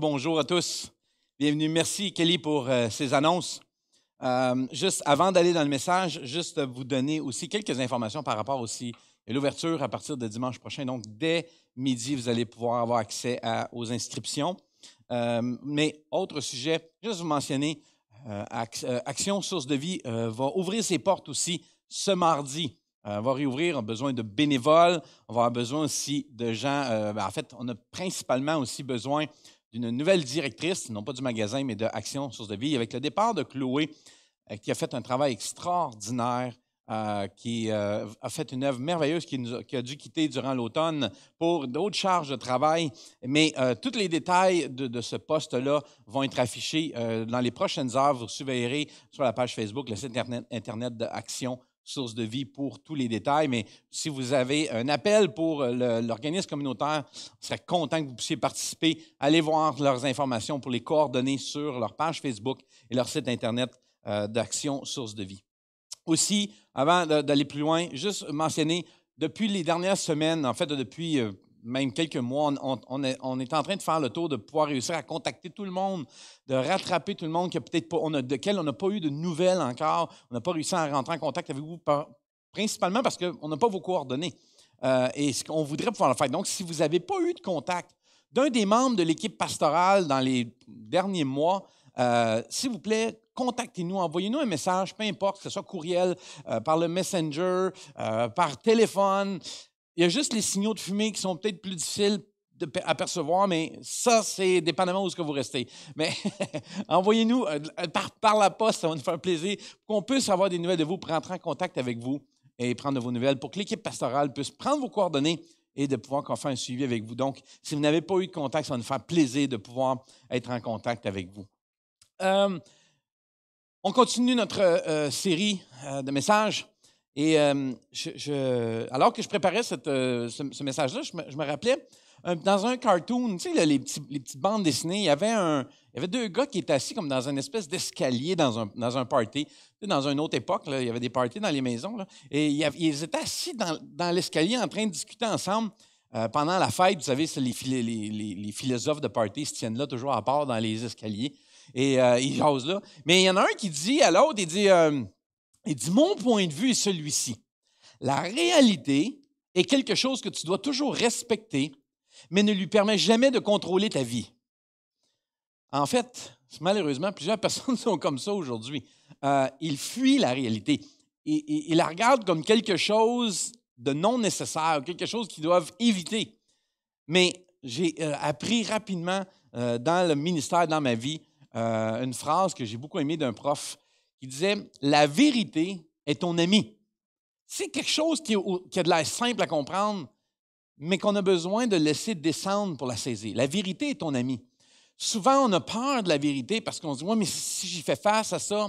Bonjour à tous. Bienvenue. Merci Kelly pour euh, ces annonces. Euh, juste avant d'aller dans le message, juste vous donner aussi quelques informations par rapport aussi à l'ouverture à partir de dimanche prochain. Donc, dès midi, vous allez pouvoir avoir accès aux inscriptions. Euh, mais autre sujet, juste vous mentionner, Action Source de Vie va ouvrir ses portes aussi ce mardi. On va réouvrir, on a besoin de bénévoles, on va avoir besoin aussi de gens, ben, en fait, on a principalement aussi besoin d'une nouvelle directrice, non pas du magasin, mais de Action Source de Vie, avec le départ de Chloé, euh, qui a fait un travail extraordinaire, euh, qui euh, a fait une œuvre merveilleuse, qui, a, dû quitter durant l'automne pour d'autres charges de travail. Mais tous les détails de, ce poste-là vont être affichés dans les prochaines heures. Vous surveillerez sur la page Facebook, le site Internet, internet de Action Source de vie pour tous les détails. Mais si vous avez un appel pour euh, l'organisme communautaire, on serait content que vous puissiez participer. Allez voir leurs informations pour les coordonner sur leur page Facebook et leur site Internet euh, d'Action Source de vie. Aussi, avant d'aller plus loin, juste mentionner, depuis les dernières semaines, en fait, depuis euh, même quelques mois, on, est, en train de faire le tour de pouvoir réussir à contacter tout le monde, de rattraper tout le monde peut-être on de quel on n'a pas eu de nouvelles encore. On n'a pas réussi à rentrer en contact avec vous, principalement parce qu'on n'a pas vos coordonnées. Euh, et ce qu'on voudrait pouvoir faire. Donc, si vous n'avez pas eu de contact d'un des membres de l'équipe pastorale dans les derniers mois, euh, s'il vous plaît, contactez-nous, envoyez-nous un message, peu importe, que ce soit courriel, euh, par le messenger, par téléphone. Il y a juste les signaux de fumée qui sont peut-être plus difficiles à percevoir, mais ça, c'est dépendamment où est-ce que vous restez. Mais envoyez-nous euh, par, la poste, ça va nous faire plaisir qu'on puisse avoir des nouvelles de vous pour en contact avec vous et prendre de vos nouvelles, pour que l'équipe pastorale puisse prendre vos coordonnées et de pouvoir qu'on fasse un suivi avec vous. Donc, si vous n'avez pas eu de contact, ça va nous faire plaisir de pouvoir être en contact avec vous. Euh, on continue notre euh, série de messages et alors que je préparais euh, ce, message-là, je, me, rappelais, dans un cartoon, tu sais, les, petites bandes dessinées, il y, avait un, avait deux gars qui étaient assis comme dans une espèce d'escalier dans un, dans un party. Dans une autre époque, il y avait des parties dans les maisons. et ils étaient assis dans, l'escalier en train de discuter ensemble. Euh, pendant la fête, vous savez, les, philosophes de party se tiennent là toujours à part dans les escaliers et euh, ils osent là. Mais il y en a un qui dit à l'autre, il dit et dit, mon point de vue est celui-ci. La réalité est quelque chose que tu dois toujours respecter, mais ne lui permet jamais de contrôler ta vie. En fait, malheureusement, plusieurs personnes sont comme ça aujourd'hui. Euh, ils fuient la réalité. Ils, la regardent comme quelque chose de non nécessaire, quelque chose qu'ils doivent éviter. Mais j'ai euh, appris rapidement euh, dans le ministère, dans ma vie, une phrase que j'ai beaucoup aimée d'un prof il disait La vérité est ton ami. C'est quelque chose qui, a de l'air simple à comprendre, mais qu'on a besoin de laisser descendre pour la saisir. La vérité est ton ami. Souvent, on a peur de la vérité parce qu'on se dit, oui, mais si j'y fais face à ça,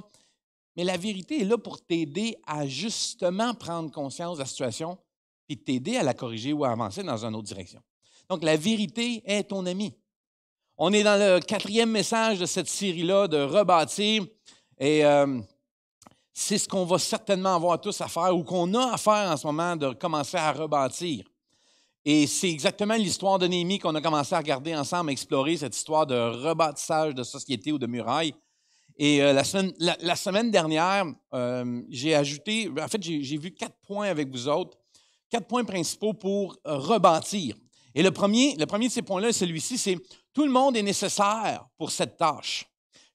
mais la vérité est là pour t'aider à justement prendre conscience de la situation et t'aider à la corriger ou à avancer dans une autre direction. Donc, la vérité est ton ami. On est dans le quatrième message de cette série-là de rebâtir et c'est ce qu'on va certainement avoir tous à faire ou qu'on a à faire en ce moment de commencer à rebâtir. Et c'est exactement l'histoire de Néhémie qu'on a commencé à regarder ensemble, à explorer cette histoire de rebâtissage de société ou de muraille. Et euh, la, semaine, dernière, j'ai ajouté, en fait, j'ai vu quatre points avec vous autres, quatre points principaux pour rebâtir. Et le premier, le premier de ces points-là, celui-ci, c'est tout le monde est nécessaire pour cette tâche.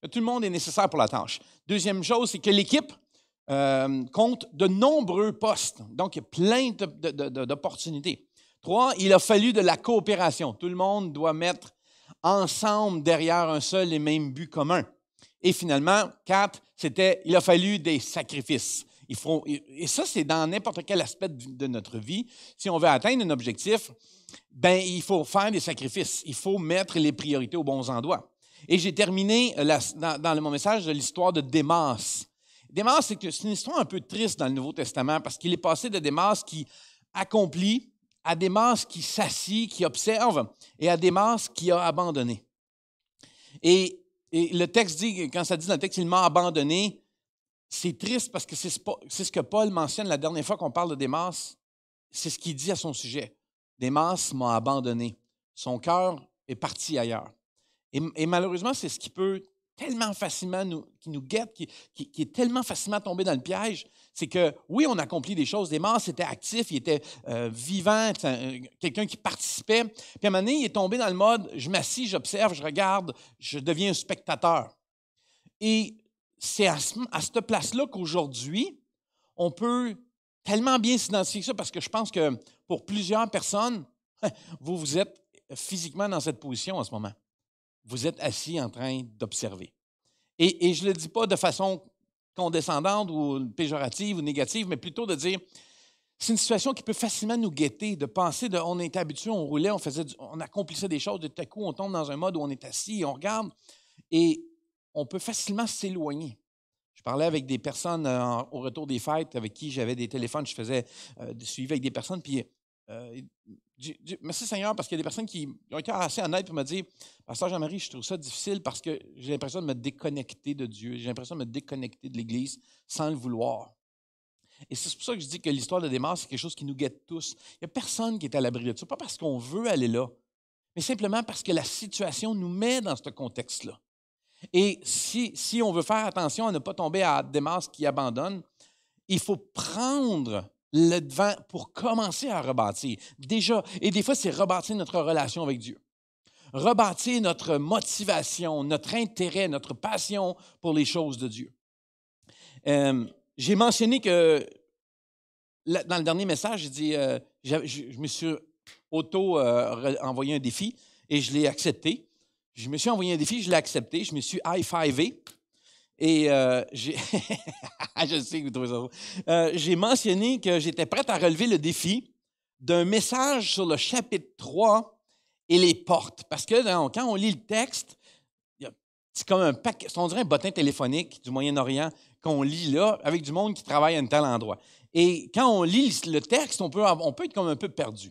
Tout le monde est nécessaire pour la tâche. Deuxième chose, c'est que l'équipe euh, compte de nombreux postes, donc il y a plein d'opportunités. Trois, il a fallu de la coopération. Tout le monde doit mettre ensemble derrière un seul et même but commun. Et finalement, quatre, c'était il a fallu des sacrifices. Il faut, et ça, c'est dans n'importe quel aspect de notre vie. Si on veut atteindre un objectif, ben, il faut faire des sacrifices. Il faut mettre les priorités aux bons endroits. Et j'ai terminé euh, dans, dans, mon message de l'histoire de Démas. Démas, c'est une histoire un peu triste dans le Nouveau Testament parce qu'il est passé de Démas qui accomplit à Démas qui s'assit, qui observe, et à Démas qui a abandonné. Et, et, le texte dit, quand ça dit dans le texte, il m'a abandonné, c'est triste parce que c'est ce que Paul mentionne la dernière fois qu'on parle de Démas. C'est ce qu'il dit à son sujet. Démas m'a abandonné. Son cœur est parti ailleurs. Et, malheureusement, c'est ce qui peut tellement facilement nous, qui nous guette, qui, est tellement facilement tombé dans le piège, c'est que oui, on accomplit des choses. Des morts, c'était actif, il était euh, vivant, euh, quelqu'un qui participait. Puis à un moment donné, il est tombé dans le mode je m'assis, j'observe, je regarde, je deviens un spectateur. Et c'est à, cette place-là qu'aujourd'hui, on peut tellement bien s'identifier ça parce que je pense que pour plusieurs personnes, vous, vous êtes physiquement dans cette position en ce moment vous êtes assis en train d'observer. Et, je ne le dis pas de façon condescendante ou péjorative ou négative, mais plutôt de dire, c'est une situation qui peut facilement nous guetter, de penser de, on était habitué, on roulait, on accomplissait des choses, de tout à coup, on tombe dans un mode où on est assis, et on regarde, et on peut facilement s'éloigner. Je parlais avec des personnes euh, au retour des fêtes avec qui j'avais des téléphones, je faisais euh, suivi avec des personnes, puis euh, merci Seigneur, parce qu'il y a des personnes qui ont été assez honnêtes pour me dire Pasteur Jean-Marie, je trouve ça difficile parce que j'ai l'impression de me déconnecter de Dieu, j'ai l'impression de me déconnecter de l'Église sans le vouloir. Et c'est pour ça que je dis que l'histoire de Démas, c'est quelque chose qui nous guette tous. Il n'y a personne qui est à l'abri de ça, pas parce qu'on veut aller là, mais simplement parce que la situation nous met dans ce contexte-là. Et si, si on veut faire attention à ne pas tomber à Démas qui abandonne, il faut prendre le devant pour commencer à rebâtir. Déjà, et des fois, c'est rebâtir notre relation avec Dieu. Rebâtir notre motivation, notre intérêt, notre passion pour les choses de Dieu. Euh, j'ai mentionné que dans le dernier message, j'ai dit, euh, je, me suis auto-envoyé euh, un défi et je l'ai accepté. Je me suis envoyé un défi, je l'ai accepté, je me suis high-fivé et euh, j'ai, je sais euh, j'ai mentionné que j'étais prête à relever le défi d'un message sur le chapitre 3 et les portes. Parce que quand on lit le texte, c'est comme un paquet, on dirait un bottin téléphonique du Moyen-Orient qu'on lit là avec du monde qui travaille à un tel endroit. Et quand on lit le texte, on peut être comme un peu perdu.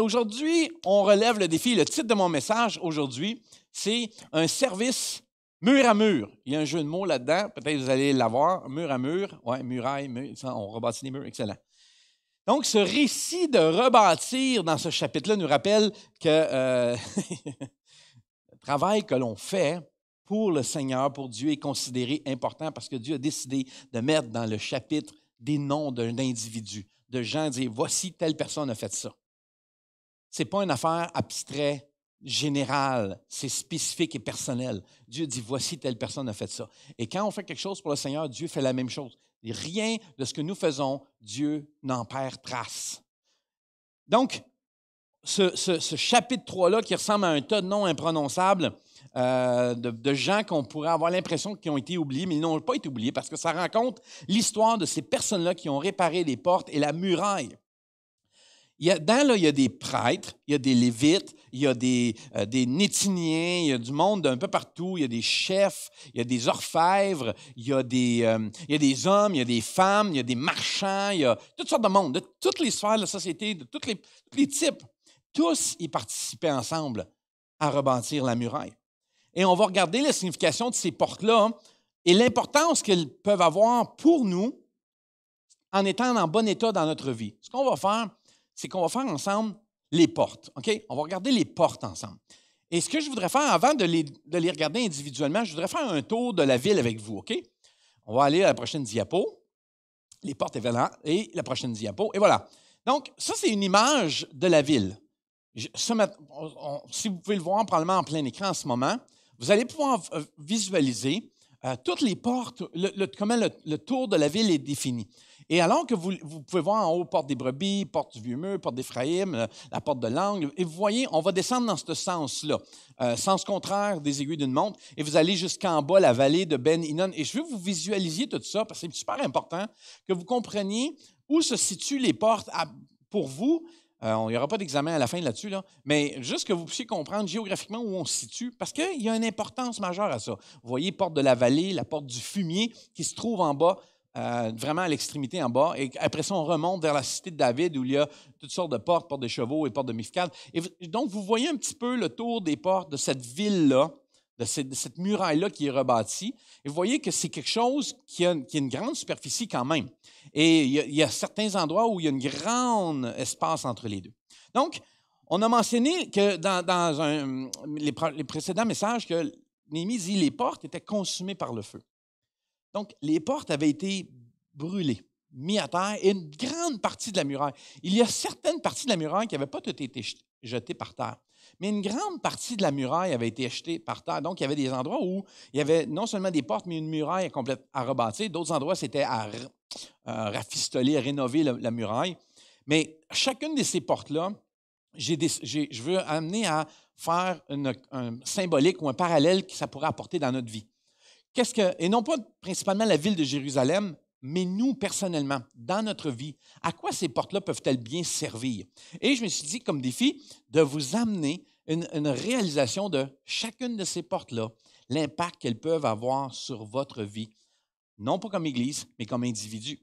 Aujourd'hui, on relève le défi. Le titre de mon message aujourd'hui, c'est un service Mur à mur, il y a un jeu de mots là-dedans, peut-être vous allez l'avoir, mur à mur, ouais, muraille, mur, on rebâtit les murs, excellent. Donc, ce récit de rebâtir dans ce chapitre-là nous rappelle que euh, le travail que l'on fait pour le Seigneur, pour Dieu, est considéré important parce que Dieu a décidé de mettre dans le chapitre des noms d'un individu, de gens dire voici telle personne a fait ça. Ce n'est pas une affaire abstraite général, c'est spécifique et personnel. Dieu dit, voici, telle personne a fait ça. Et quand on fait quelque chose pour le Seigneur, Dieu fait la même chose. rien de ce que nous faisons, Dieu n'en perd trace. Donc, ce, chapitre 3-là, qui ressemble à un tas de noms imprononçables, euh, de, gens qu'on pourrait avoir l'impression qu'ils ont été oubliés, mais ils n'ont pas été oubliés parce que ça raconte l'histoire de ces personnes-là qui ont réparé les portes et la muraille dans là, il y a des prêtres, il y a des lévites, il y a des, Nétiniens, il y a du monde d'un peu partout, il y a des chefs, il y a des orfèvres, il y a des, hommes, il y a des femmes, il y a des marchands, il y a toutes sortes de monde, de toutes les sphères de la société, de tous les, types. Tous y participaient ensemble à rebâtir la muraille. Et on va regarder la signification de ces portes-là et l'importance qu'elles peuvent avoir pour nous en étant en bon état dans notre vie. Ce qu'on va faire, c'est qu'on va faire ensemble les portes. OK? On va regarder les portes ensemble. Et ce que je voudrais faire avant de les, regarder individuellement, je voudrais faire un tour de la ville avec vous. OK? On va aller à la prochaine diapo. Les portes et la prochaine diapo. Et voilà. Donc, ça, c'est une image de la ville. si vous pouvez le voir probablement en plein écran en ce moment, vous allez pouvoir euh, visualiser euh, toutes les portes, comment le, tour de la ville est défini. Et alors que vous, vous, pouvez voir en haut, porte des brebis, porte du vieux mur, porte d'Éphraïm, euh, la porte de l'angle, et vous voyez, on va descendre dans ce sens-là, euh, sens contraire des aiguilles d'une montre, et vous allez jusqu'en bas, la vallée de Ben Inon. Et je veux que vous visualisiez tout ça, parce que c'est super important, que vous compreniez où se situent les portes pour vous. Euh, il on n'y aura pas d'examen à la fin là-dessus, mais juste que vous puissiez comprendre géographiquement où on se situe, parce qu'il y a une importance majeure à ça. Vous voyez, porte de la vallée, la porte du fumier qui se trouve en bas euh, vraiment à l'extrémité en bas. Et après ça, on remonte vers la cité de David où il y a toutes sortes de portes, portes des chevaux et portes de Mifkad. Et donc, vous voyez un petit peu le tour des portes de cette ville-là, de cette, muraille-là qui est rebâtie. Et vous voyez que c'est quelque chose qui a, une grande superficie quand même. Et il y, a, certains endroits où il y a un grand espace entre les deux. Donc, on a mentionné que dans, les, précédents messages que Néhémie dit les portes étaient consumées par le feu. Donc, les portes avaient été brûlées, mises à terre, et une grande partie de la muraille. Il y a certaines parties de la muraille qui n'avaient pas toutes été jetées par terre. Mais une grande partie de la muraille avait été jetée par terre. Donc, il y avait des endroits où il y avait non seulement des portes, mais une muraille complète à rebâtir. D'autres endroits, c'était à euh, rafistoler, à rénover la, muraille. Mais chacune de ces portes-là, je veux amener à faire un symbolique ou un parallèle que ça pourrait apporter dans notre vie. Qu'est-ce que, et non pas principalement la ville de Jérusalem, mais nous personnellement, dans notre vie, à quoi ces portes-là peuvent-elles bien servir? Et je me suis dit comme défi de vous amener une, réalisation de chacune de ces portes-là, l'impact qu'elles peuvent avoir sur votre vie, non pas comme Église, mais comme individu.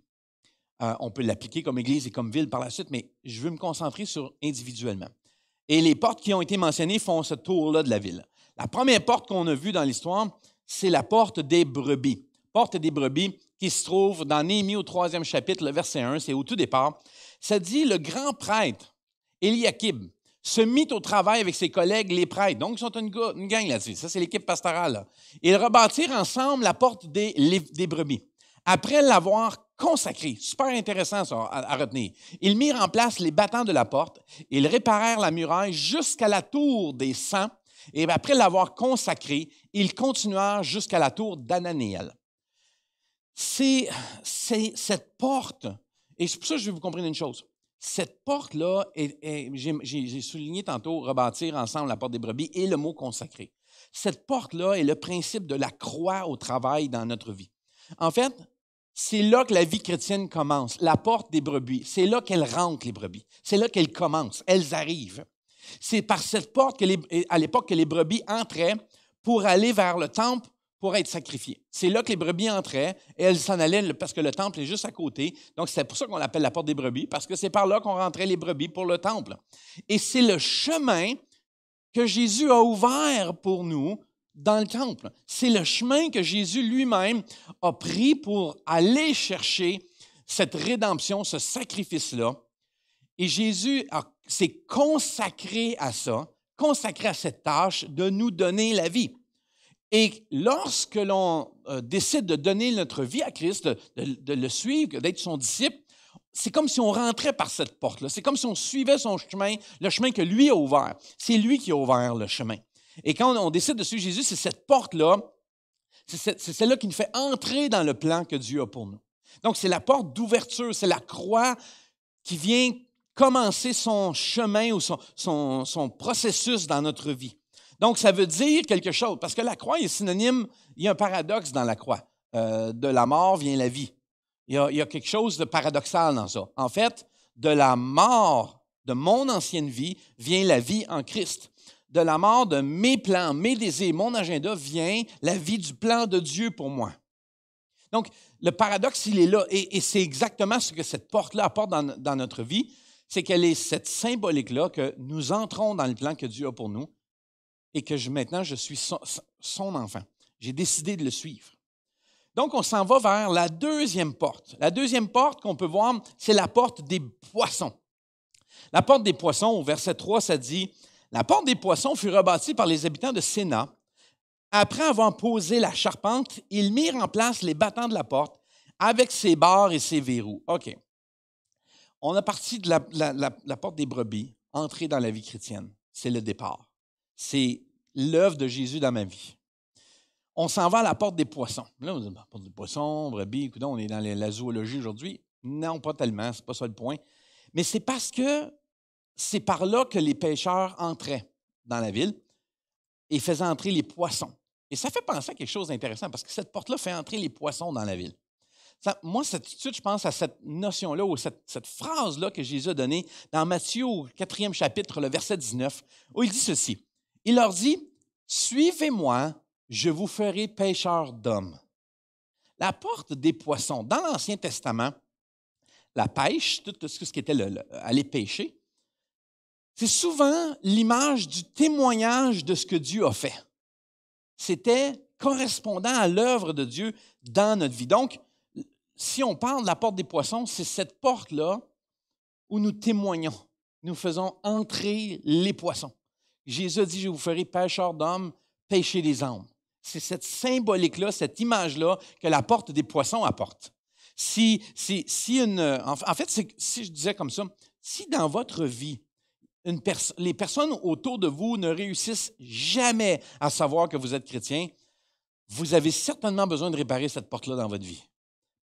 Euh, on peut l'appliquer comme Église et comme ville par la suite, mais je veux me concentrer sur individuellement. Et les portes qui ont été mentionnées font ce tour-là de la ville. La première porte qu'on a vue dans l'histoire, c'est la porte des brebis. Porte des brebis qui se trouve dans Néhémie au troisième chapitre, le verset 1, c'est au tout départ. Ça dit le grand prêtre, Eliakib, se mit au travail avec ses collègues, les prêtres. Donc, ils sont une, gang là-dessus. Ça, c'est l'équipe pastorale. Ils rebâtirent ensemble la porte des, des brebis. Après l'avoir consacrée, super intéressant à, retenir, ils mirent en place les battants de la porte. Ils réparèrent la muraille jusqu'à la tour des saints. Et après l'avoir consacrée, ils continuèrent jusqu'à la tour d'Ananiel. C'est cette porte, et c'est pour ça que je vais vous comprendre une chose. Cette porte-là, j'ai souligné tantôt rebâtir ensemble la porte des brebis et le mot consacré. Cette porte-là est le principe de la croix au travail dans notre vie. En fait, c'est là que la vie chrétienne commence, la porte des brebis. C'est là qu'elles rentrent, les brebis. C'est là qu'elles commencent, elles arrivent. C'est par cette porte à l'époque que les brebis entraient pour aller vers le temple pour être sacrifié. C'est là que les brebis entraient et elles s'en allaient parce que le temple est juste à côté. Donc c'est pour ça qu'on l'appelle la porte des brebis parce que c'est par là qu'on rentrait les brebis pour le temple. Et c'est le chemin que Jésus a ouvert pour nous dans le temple. C'est le chemin que Jésus lui-même a pris pour aller chercher cette rédemption, ce sacrifice-là. Et Jésus s'est consacré à ça consacré à cette tâche de nous donner la vie. Et lorsque l'on euh, décide de donner notre vie à Christ, de, le suivre, d'être son disciple, c'est comme si on rentrait par cette porte-là. C'est comme si on suivait son chemin, le chemin que lui a ouvert. C'est lui qui a ouvert le chemin. Et quand on, on décide de suivre Jésus, c'est cette porte-là, c'est celle-là qui nous fait entrer dans le plan que Dieu a pour nous. Donc, c'est la porte d'ouverture, c'est la croix qui vient commencer son chemin ou son, processus dans notre vie. Donc, ça veut dire quelque chose, parce que la croix est synonyme, il y a un paradoxe dans la croix. Euh, de la mort vient la vie. Il y, a, quelque chose de paradoxal dans ça. En fait, de la mort de mon ancienne vie vient la vie en Christ. De la mort de mes plans, mes désirs, mon agenda vient la vie du plan de Dieu pour moi. Donc, le paradoxe, il est là, et, c'est exactement ce que cette porte-là apporte dans notre vie c'est qu'elle est cette symbolique-là que nous entrons dans le plan que Dieu a pour nous et que maintenant je suis son, son enfant. J'ai décidé de le suivre. Donc, on s'en va vers la deuxième porte. La deuxième porte qu'on peut voir, c'est la porte des poissons. La porte des poissons, au verset 3, ça dit La porte des poissons fut rebâtie par les habitants de Sénat. Après avoir posé la charpente, ils mirent en place les battants de la porte avec ses barres et ses verrous. OK. On a parti de la, porte des brebis, entrer dans la vie chrétienne. C'est le départ. C'est l'œuvre de Jésus dans ma vie. On s'en va à la porte des poissons. Là, on dit, la ben, porte des poissons, brebis, écoutez, on est dans la zoologie aujourd'hui. Non, pas tellement, c'est pas ça le point. Mais c'est parce que c'est par là que les pêcheurs entraient dans la ville et faisaient entrer les poissons. Et ça fait penser à quelque chose d'intéressant parce que cette porte-là fait entrer les poissons dans la ville moi, cette suite, je pense à cette notion-là ou cette, phrase-là que Jésus a donnée dans Matthieu au quatrième chapitre, le verset 19, où il dit ceci. Il leur dit, Suivez-moi, je vous ferai pêcheurs d'hommes. La porte des poissons, dans l'Ancien Testament, la pêche, tout ce qui était aller pêcher, c'est souvent l'image du témoignage de ce que Dieu a fait. C'était correspondant à l'œuvre de Dieu dans notre vie. Donc, si on parle de la porte des poissons, c'est cette porte-là où nous témoignons, nous faisons entrer les poissons. Jésus dit, je vous ferai pêcheurs d'hommes, pêcher des âmes. C'est cette symbolique-là, cette image-là que la porte des poissons apporte. Si, si, si en fait, si je disais comme ça, si dans votre vie, les personnes autour de vous ne réussissent jamais à savoir que vous êtes chrétien, vous avez certainement besoin de réparer cette porte-là dans votre vie.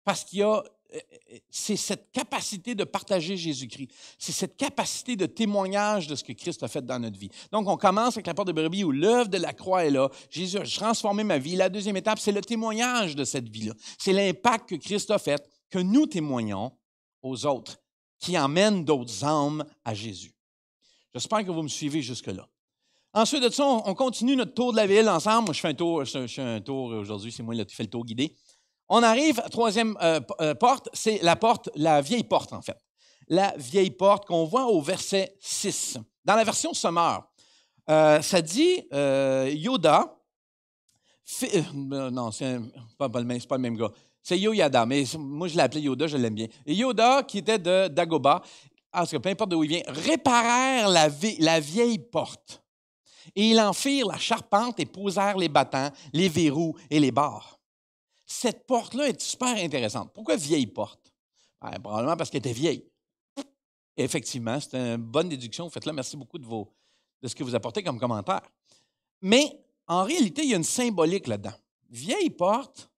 Parce qu'il y a, euh, euh, c'est cette capacité de partager Jésus-Christ. C'est cette capacité de témoignage de ce que Christ a fait dans notre vie. Donc, on commence avec la porte de brebis où l'œuvre de la croix est là. Jésus a transformé ma vie. La deuxième étape, c'est le témoignage de cette vie-là. C'est l'impact que Christ a fait, que nous témoignons aux autres, qui emmène d'autres âmes à Jésus. J'espère que vous me suivez jusque-là. Ensuite de ça, on continue notre tour de la ville ensemble. Moi, je fais je, fais un tour aujourd'hui, c'est moi qui fais le tour guidé. On arrive, troisième euh, euh, porte, c'est la porte, la vieille porte en fait. La vieille porte qu'on voit au verset 6. Dans la version sommaire, euh, ça dit Yoda, non, c'est pas, pas, le, même gars. C'est Yoyada, mais moi je l'ai appelé Yoda, je l'aime bien. Yoda, qui était de Dagoba, parce que peu importe d'où il vient, réparèrent la, la vieille porte. Et ils en firent la charpente et posèrent les battants, les verrous et les barres. Cette porte-là est super intéressante. Pourquoi vieille porte? Ben, probablement parce qu'elle était vieille. effectivement, c'est une bonne déduction. faites là, Merci beaucoup de, ce que vous apportez comme commentaire. Mais en réalité, il y a une symbolique là-dedans. Vieille porte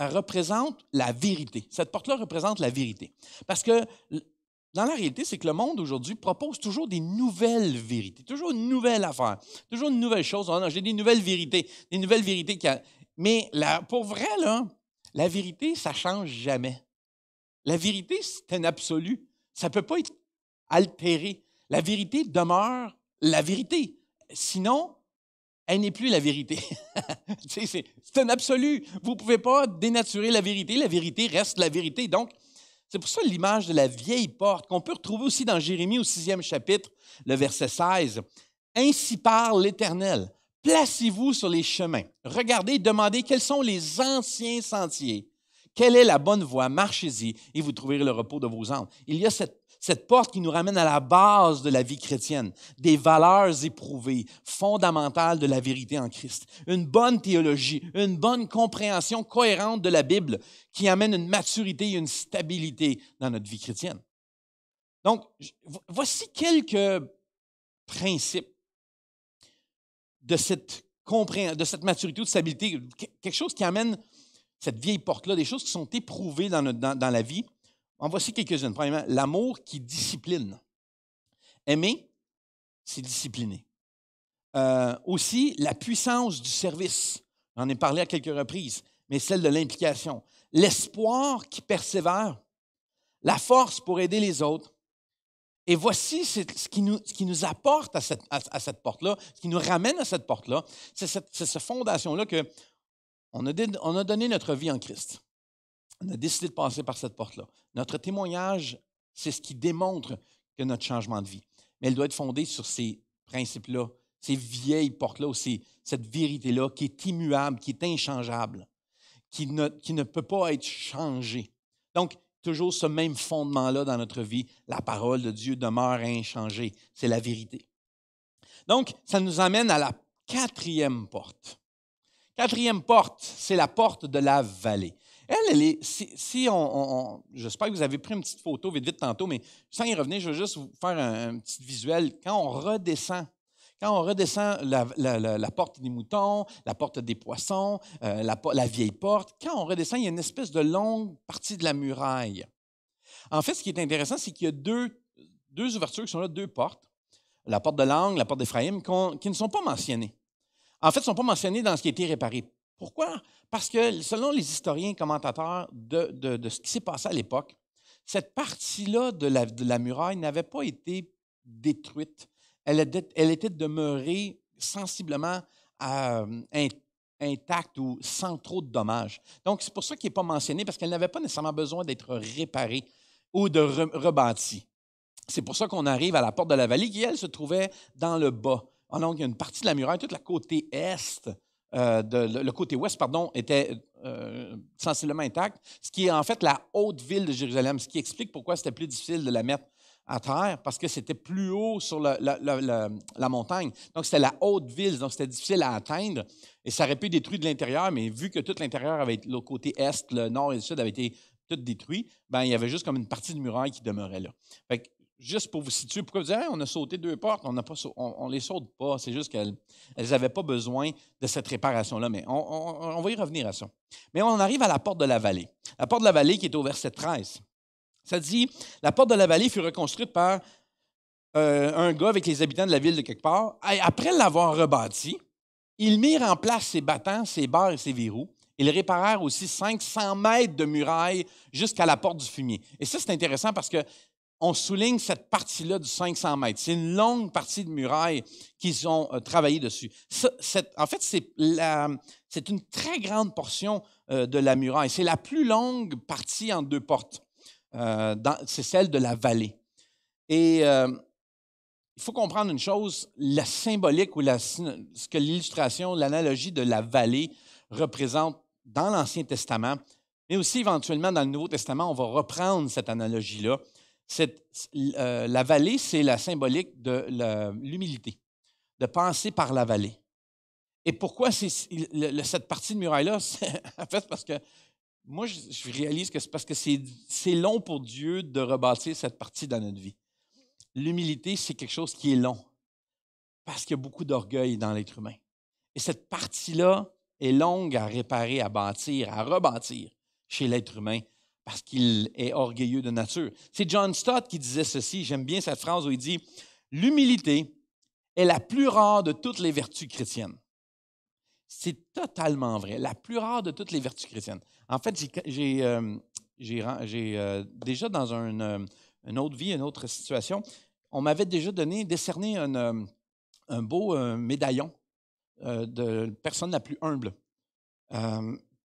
représente la vérité. Cette porte-là représente la vérité. Parce que dans la réalité, c'est que le monde aujourd'hui propose toujours des nouvelles vérités, toujours une nouvelle affaire, toujours une nouvelle chose. Ah j'ai des nouvelles vérités, des nouvelles vérités qui, mais pour vrai, la vérité, ça ne change jamais. La vérité, c'est un absolu. Ça ne peut pas être altéré. La vérité demeure la vérité. Sinon, elle n'est plus la vérité. c'est un absolu. Vous ne pouvez pas dénaturer la vérité. La vérité reste la vérité. Donc, c'est pour ça l'image de la vieille porte qu'on peut retrouver aussi dans Jérémie au sixième chapitre, le verset 16. Ainsi parle l'Éternel. Placez-vous sur les chemins. Regardez, demandez quels sont les anciens sentiers. Quelle est la bonne voie? Marchez-y et vous trouverez le repos de vos âmes. Il y a cette, cette porte qui nous ramène à la base de la vie chrétienne, des valeurs éprouvées, fondamentales de la vérité en Christ. Une bonne théologie, une bonne compréhension cohérente de la Bible qui amène une maturité et une stabilité dans notre vie chrétienne. Donc, voici quelques principes de cette de cette maturité ou de stabilité, quelque chose qui amène cette vieille porte-là, des choses qui sont éprouvées dans, la vie. En voici quelques-unes. Premièrement, l'amour qui discipline. Aimer, c'est discipliner. Euh, aussi, la puissance du service. J'en ai parlé à quelques reprises, mais celle de l'implication. L'espoir qui persévère. La force pour aider les autres. Et voici ce qui nous, apporte à cette, porte-là, ce qui nous ramène à cette porte-là, c'est cette, fondation-là que on a, donné notre vie en Christ. On a décidé de passer par cette porte-là. Notre témoignage, c'est ce qui démontre que notre changement de vie. Mais elle doit être fondée sur ces principes-là, ces vieilles portes-là, aussi, cette vérité-là qui est immuable, qui est inchangeable, qui ne, qui ne peut pas être changée. Donc, toujours ce même fondement-là dans notre vie. La parole de Dieu demeure inchangée. C'est la vérité. Donc, ça nous amène à la quatrième porte. Quatrième porte, c'est la porte de la vallée. Elle, elle est, si, on, j'espère que vous avez pris une petite photo vite, vite tantôt, mais sans y revenir, je vais juste vous faire un petit visuel. Quand on redescend quand on redescend la, porte des moutons, la porte des poissons, euh, la vieille porte, quand on redescend, il y a une espèce de longue partie de la muraille. En fait, ce qui est intéressant, c'est qu'il y a deux, ouvertures qui sont là, deux portes, la porte de l'angle, la porte d'Éphraïm, qui ne sont pas mentionnées. En fait, ne sont pas mentionnées dans ce qui a été réparé. Pourquoi? Parce que selon les historiens et commentateurs de, ce qui s'est passé à l'époque, cette partie-là de la, muraille n'avait pas été détruite, elle était, demeurée sensiblement intacte ou sans trop de dommages. Donc, c'est pour ça qu'il n'est pas mentionné, parce qu'elle n'avait pas nécessairement besoin d'être réparée ou de rebâti. rebâtie. C'est pour ça qu'on arrive à la porte de la vallée qui, elle, se trouvait dans le bas. donc, il y a une partie de la muraille, toute la côté est, euh, le côté ouest, pardon, était euh, sensiblement intact, ce qui est en fait la haute ville de Jérusalem, ce qui explique pourquoi c'était plus difficile de la mettre à terre parce que c'était plus haut sur la, montagne. Donc, c'était la haute ville, donc c'était difficile à atteindre. Et ça aurait pu détruit de l'intérieur, mais vu que tout l'intérieur avait le côté est, le nord et le sud avait été tout détruit, ben, il y avait juste comme une partie de muraille qui demeurait là. Fait que, juste pour vous situer, pourquoi vous on a sauté deux portes, on ne les saute pas, c'est juste qu'elles n'avaient pas besoin de cette réparation-là, mais on, on va y revenir à ça. Mais on arrive à la porte de la vallée. La porte de la vallée qui est au verset 13. Ça dit, la porte de la vallée fut reconstruite par euh, un gars avec les habitants de la ville de quelque part. Après l'avoir rebâtie, ils mirent en place ses battants, ses barres et ses verrous. Ils réparèrent aussi 500 mètres de muraille jusqu'à la porte du fumier. Et ça, c'est intéressant parce que on souligne cette partie-là du 500 mètres. C'est une longue partie de muraille qu'ils ont euh, travaillé dessus. en fait, c'est une très grande portion euh, de la muraille. C'est la plus longue partie en deux portes. Euh, c'est celle de la vallée. Et euh, il faut comprendre une chose, la symbolique ou la, ce que l'illustration, l'analogie de la vallée représente dans l'Ancien Testament, mais aussi éventuellement dans le Nouveau Testament, on va reprendre cette analogie-là. Euh, la vallée, c'est la symbolique de l'humilité, de penser par la vallée. Et pourquoi cette partie de muraille-là? en fait, parce que moi, je, réalise que c'est parce que c'est long pour Dieu de rebâtir cette partie dans notre vie. L'humilité, c'est quelque chose qui est long parce qu'il y a beaucoup d'orgueil dans l'être humain. Et cette partie-là est longue à réparer, à bâtir, à rebâtir chez l'être humain parce qu'il est orgueilleux de nature. C'est John Stott qui disait ceci, j'aime bien cette phrase où il dit, L'humilité est la plus rare de toutes les vertus chrétiennes. C'est totalement vrai. La plus rare de toutes les vertus chrétiennes. En fait, j'ai euh, euh, déjà dans euh, une autre vie, une autre situation, on m'avait déjà donné, décerné un, un beau médaillon de personne la plus humble.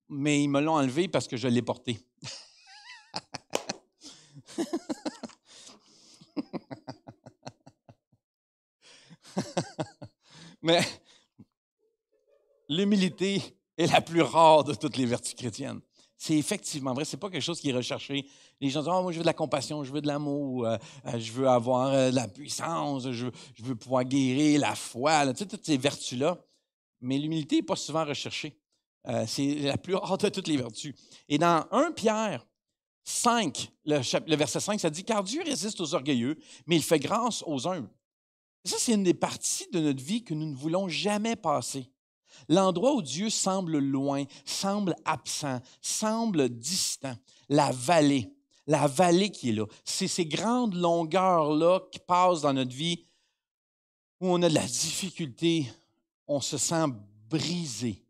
mais ils me l'ont enlevé parce que je l'ai porté. mais l'humilité est la plus rare de toutes les vertus chrétiennes. C'est effectivement vrai, c'est pas quelque chose qui est recherché. Les gens disent oh, moi je veux de la compassion, je veux de l'amour, euh, euh, je veux avoir euh, de la puissance, je veux, pouvoir guérir la foi, toutes ces vertus là. Mais l'humilité n'est pas souvent recherchée. c'est la plus rare de toutes les vertus. Et dans 1 Pierre 5, le, verset 5, ça dit car Dieu résiste aux orgueilleux, mais il fait grâce aux humbles. Ça c'est une des parties de notre vie que nous ne voulons jamais passer. L'endroit où Dieu semble loin, semble absent, semble distant, la vallée, la vallée qui est là, c'est ces grandes longueurs-là qui passent dans notre vie où on a de la difficulté, on se sent brisé.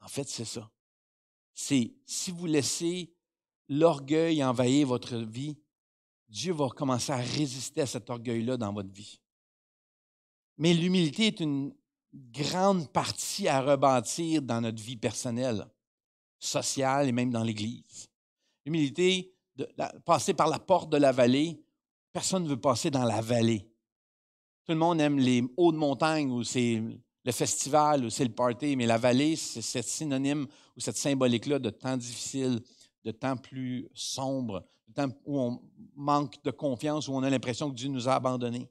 En fait, c'est ça. C'est si vous laissez l'orgueil envahir votre vie, Dieu va commencer à résister à cet orgueil-là dans votre vie. Mais l'humilité est une grande partie à rebâtir dans notre vie personnelle, sociale et même dans l'Église. L'humilité, de passer par la porte de la vallée, personne ne veut passer dans la vallée. Tout le monde aime les hauts de montagne où c'est le festival, où c'est le party, mais la vallée, c'est cette synonyme ou cette symbolique-là de temps difficile, de temps plus sombre, de temps où on manque de confiance, où on a l'impression que Dieu nous a abandonnés.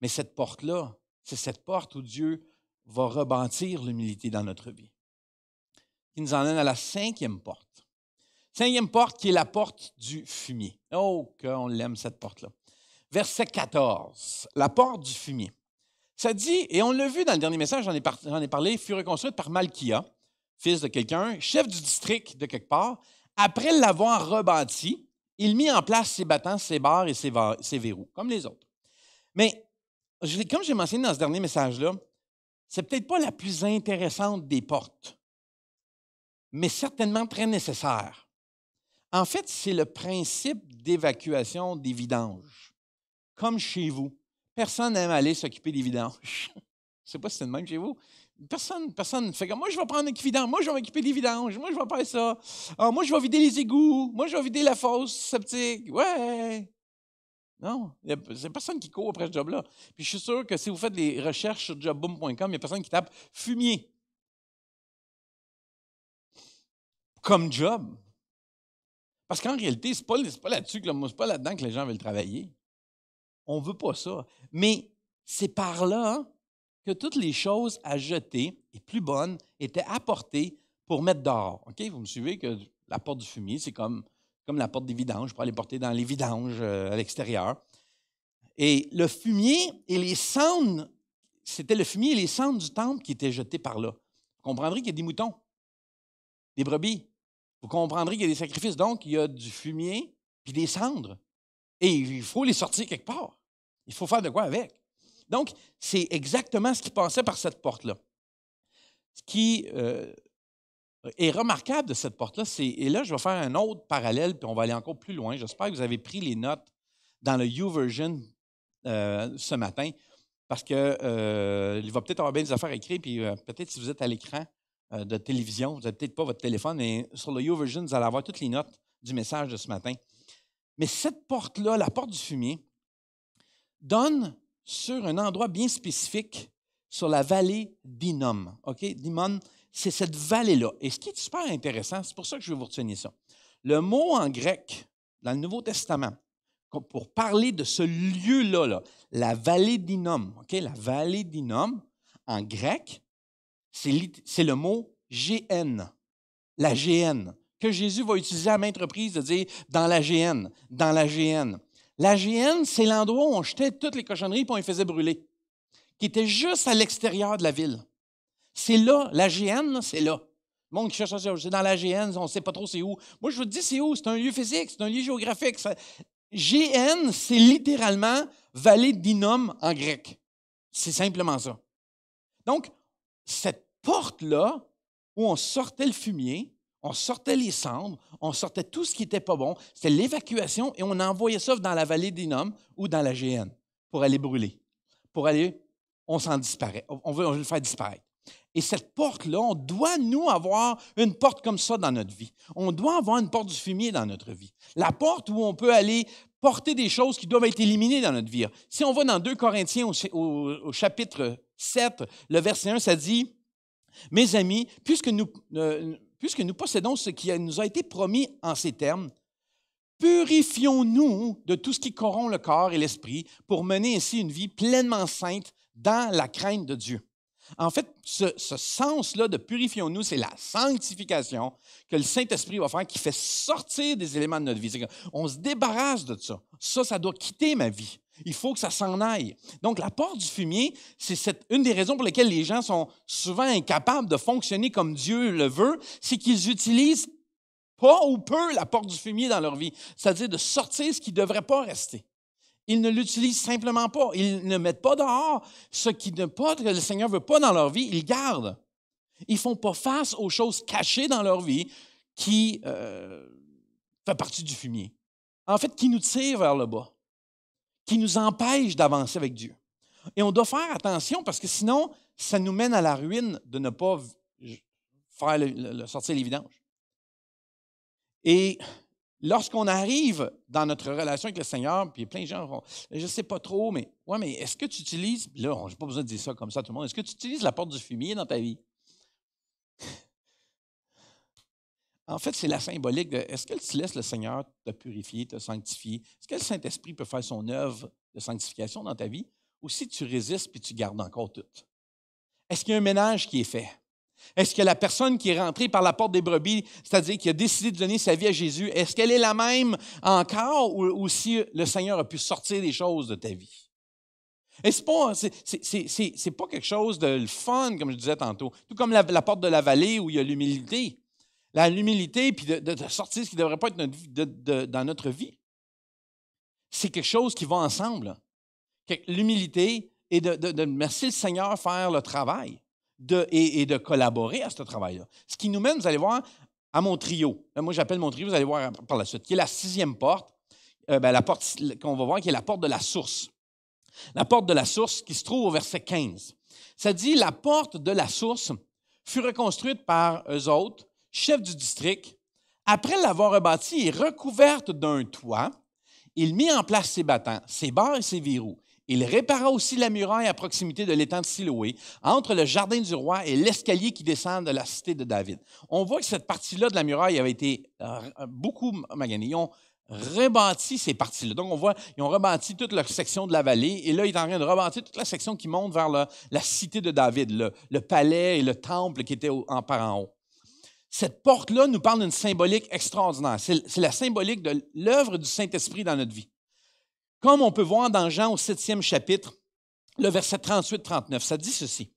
Mais cette porte-là, c'est cette porte où Dieu va rebâtir l'humilité dans notre vie. Il nous emmène à la cinquième porte. Cinquième porte qui est la porte du fumier. Oh, qu'on l'aime cette porte-là. Verset 14, la porte du fumier. Ça dit, et on l'a vu dans le dernier message, j'en ai, parlé, fut reconstruite par Malkia, fils de quelqu'un, chef du district de quelque part. Après l'avoir rebâti, il mit en place ses battants, ses barres et ses, ses verrous, comme les autres. Mais comme j'ai mentionné dans ce dernier message-là, c'est peut-être pas la plus intéressante des portes, mais certainement très nécessaire. En fait, c'est le principe d'évacuation des vidanges. Comme chez vous, personne n'aime aller s'occuper des vidanges. Je sais pas si c'est le même chez vous. Personne, personne ne fait comme moi, je vais prendre un vidange, moi, je vais m'occuper des vidanges, moi, je vais faire ça. Ah, moi, je vais vider les égouts, moi, je vais vider la fosse sceptique. Ouais! Non, il n'y a, personne qui court après ce job-là. Puis je suis sûr que si vous faites des recherches sur jobboom.com, il n'y a personne qui tape fumier comme job. Parce qu'en réalité, ce n'est pas, là-dessus, c'est pas là-dedans que les gens veulent travailler. On ne veut pas ça. Mais c'est par là que toutes les choses à jeter et plus bonnes étaient apportées pour mettre dehors. OK? Vous me suivez que la porte du fumier, c'est comme comme la porte des vidanges, pour aller porter dans les vidanges euh, à l'extérieur. Et le fumier et les cendres, c'était le fumier et les cendres du temple qui étaient jetés par là. Vous comprendrez qu'il y a des moutons, des brebis. Vous comprendrez qu'il y a des sacrifices. Donc, il y a du fumier puis des cendres. Et il faut les sortir quelque part. Il faut faire de quoi avec. Donc, c'est exactement ce qui passait par cette porte-là. Ce qui euh, et remarquable de cette porte-là, c'est, et là, je vais faire un autre parallèle, puis on va aller encore plus loin. J'espère que vous avez pris les notes dans le YouVersion euh, ce matin, parce que euh, va peut-être avoir bien des affaires à puis euh, peut-être si vous êtes à l'écran de télévision, vous n'avez peut-être pas votre téléphone, mais sur le YouVersion, vous allez avoir toutes les notes du message de ce matin. Mais cette porte-là, la porte du fumier, donne sur un endroit bien spécifique, sur la vallée d'Inom. OK? D'Imon, c'est cette vallée-là. Et ce qui est super intéressant, c'est pour ça que je vais vous retenir ça. Le mot en grec, dans le Nouveau Testament, pour parler de ce lieu-là, là, la vallée d'Inom, la vallée d'Inom, en grec, c'est le mot GN, la GN, que Jésus va utiliser à maintes reprises de dire dans la GN, dans la GN. La GN, c'est l'endroit où on jetait toutes les cochonneries et on les faisait brûler, qui était juste à l'extérieur de la ville. C'est là, la GN, c'est là. Le monde qui cherche c'est dans GN, on ne sait pas trop c'est où. Moi, je vous dis c'est où, c'est un lieu physique, c'est un lieu géographique. GN, c'est littéralement vallée d'Inom en grec. C'est simplement ça. Donc, cette porte-là, où on sortait le fumier, on sortait les cendres, on sortait tout ce qui n'était pas bon, c'était l'évacuation et on envoyait ça dans la vallée d'Inom ou dans la GN pour aller brûler, pour aller, on s'en disparaît, on veut le faire disparaître. Et cette porte-là, on doit, nous, avoir une porte comme ça dans notre vie. On doit avoir une porte du fumier dans notre vie. La porte où on peut aller porter des choses qui doivent être éliminées dans notre vie. Si on va dans 2 Corinthiens au, chapitre 7, le verset 1, ça dit, Mes amis, puisque nous, euh, puisque nous possédons ce qui nous a été promis en ces termes, purifions-nous de tout ce qui corrompt le corps et l'esprit pour mener ainsi une vie pleinement sainte dans la crainte de Dieu. En fait, ce, sens-là de purifions-nous, c'est la sanctification que le Saint-Esprit va faire qui fait sortir des éléments de notre vie. On se débarrasse de ça. Ça, ça doit quitter ma vie. Il faut que ça s'en aille. Donc, la porte du fumier, c'est une des raisons pour lesquelles les gens sont souvent incapables de fonctionner comme Dieu le veut, c'est qu'ils utilisent pas ou peu la porte du fumier dans leur vie, c'est-à-dire de sortir ce qui ne devrait pas rester. Ils ne l'utilisent simplement pas. Ils ne mettent pas dehors ce qui ne pas que le Seigneur veut pas dans leur vie. Ils gardent. Ils font pas face aux choses cachées dans leur vie qui euh, font partie du fumier. En fait, qui nous tire vers le bas, qui nous empêche d'avancer avec Dieu. Et on doit faire attention parce que sinon, ça nous mène à la ruine de ne pas faire le, sortir les vidanges. Et Lorsqu'on arrive dans notre relation avec le Seigneur, puis plein de gens vont, je ne sais pas trop, mais ouais, mais est-ce que tu utilises, là, n'ai pas besoin de dire ça comme ça tout le monde, est-ce que tu utilises la porte du fumier dans ta vie? En fait, c'est la symbolique de est-ce que tu laisses le Seigneur te purifier, te sanctifier? Est-ce que le Saint-Esprit peut faire son œuvre de sanctification dans ta vie? Ou si tu résistes puis tu gardes encore tout? Est-ce qu'il y a un ménage qui est fait? Est-ce que la personne qui est rentrée par la porte des brebis, c'est-à-dire qui a décidé de donner sa vie à Jésus, est-ce qu'elle est la même encore ou, si le Seigneur a pu sortir des choses de ta vie? Ce n'est pas, quelque chose de fun, comme je disais tantôt. Tout comme la, porte de la vallée où il y a l'humilité. L'humilité, puis de, sortir ce qui ne devrait pas être dans notre vie. C'est quelque chose qui va ensemble. L'humilité et de, de merci le Seigneur faire le travail et, de collaborer à ce travail-là. Ce qui nous mène, vous allez voir, à mon trio. moi, j'appelle mon trio, vous allez voir par la suite, qui est la sixième porte, euh, ben, la porte qu'on va voir, qui est la porte de la source. La porte de la source qui se trouve au verset 15. Ça dit, la porte de la source fut reconstruite par eux autres, chefs du district. Après l'avoir rebâtie et recouverte d'un toit, il mit en place ses battants, ses barres et ses verrous. Il répara aussi la muraille à proximité de l'étang de Siloé, entre le jardin du roi et l'escalier qui descend de la cité de David. On voit que cette partie-là de la muraille avait été euh, beaucoup maganée. Ils ont rebâti ces parties-là. Donc, on voit, ils ont rebâti toute leur section de la vallée, et là, ils ont en de rebâtir toute la section qui monte vers la cité de David, le, le, palais et le temple qui étaient en par en haut. Cette porte-là nous parle d'une symbolique extraordinaire. C'est la symbolique de l'œuvre du Saint-Esprit dans notre vie. Comme on peut voir dans Jean au septième chapitre, le verset 38-39, ça dit ceci.